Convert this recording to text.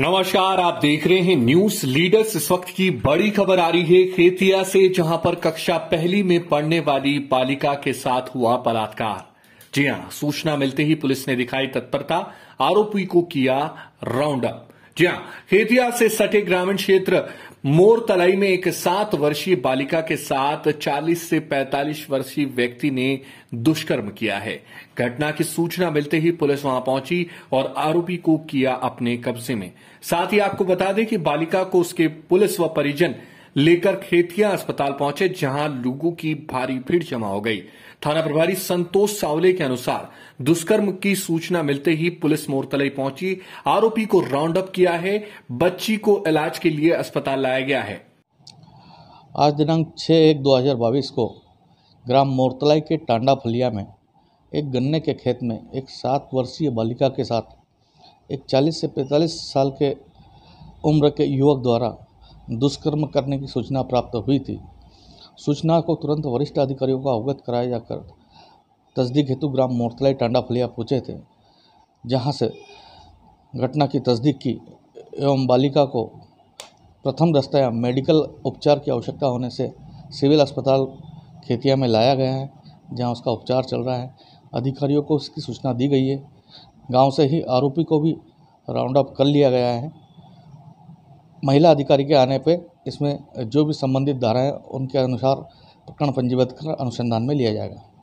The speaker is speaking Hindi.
नमस्कार आप देख रहे हैं न्यूज लीडर्स इस वक्त की बड़ी खबर आ रही है खेतिया से जहां पर कक्षा पहली में पढ़ने वाली बालिका के साथ हुआ बलात्कार जी हां सूचना मिलते ही पुलिस ने दिखाई तत्परता आरोपी को किया राउंड अप जी हाँ हेतिया से सटे ग्रामीण क्षेत्र मोर तलाई में एक सात वर्षीय बालिका के साथ 40 से 45 वर्षीय व्यक्ति ने दुष्कर्म किया है घटना की सूचना मिलते ही पुलिस वहां पहुंची और आरोपी को किया अपने कब्जे में साथ ही आपको बता दें कि बालिका को उसके पुलिस व परिजन लेकर खेतिया अस्पताल पहुंचे जहां लोगों की भारी भीड़ जमा हो गई थाना प्रभारी संतोष सावले के अनुसार दुष्कर्म की सूचना मिलते ही पुलिस मोरतलई पहुंची आरोपी को राउंड अप किया है बच्ची को इलाज के लिए अस्पताल लाया गया है आज दिनांक छः एक दो हज़ार बाईस को ग्राम मोरतलाई के टांडा फलिया में एक गन्ने के खेत में एक सात वर्षीय बालिका के साथ एक चालीस से पैंतालीस साल के उम्र के युवक द्वारा दुष्कर्म करने की सूचना प्राप्त हुई थी सूचना को तुरंत वरिष्ठ अधिकारियों का अवगत कराया जाकर तस्दीक हेतु ग्राम मोरतलाई टांडा फलिया पहुँचे थे जहाँ से घटना की तस्दीक की एवं बालिका को प्रथम दस्ताया मेडिकल उपचार की आवश्यकता होने से सिविल अस्पताल खेतिया में लाया गया है जहाँ उसका उपचार चल रहा है अधिकारियों को इसकी सूचना दी गई है गांव से ही आरोपी को भी राउंड अप कर लिया गया है महिला अधिकारी के आने पे इसमें जो भी संबंधित धाराएँ उनके अनुसार प्रकरण पंजीबद्ध कर अनुसंधान में लिया जाएगा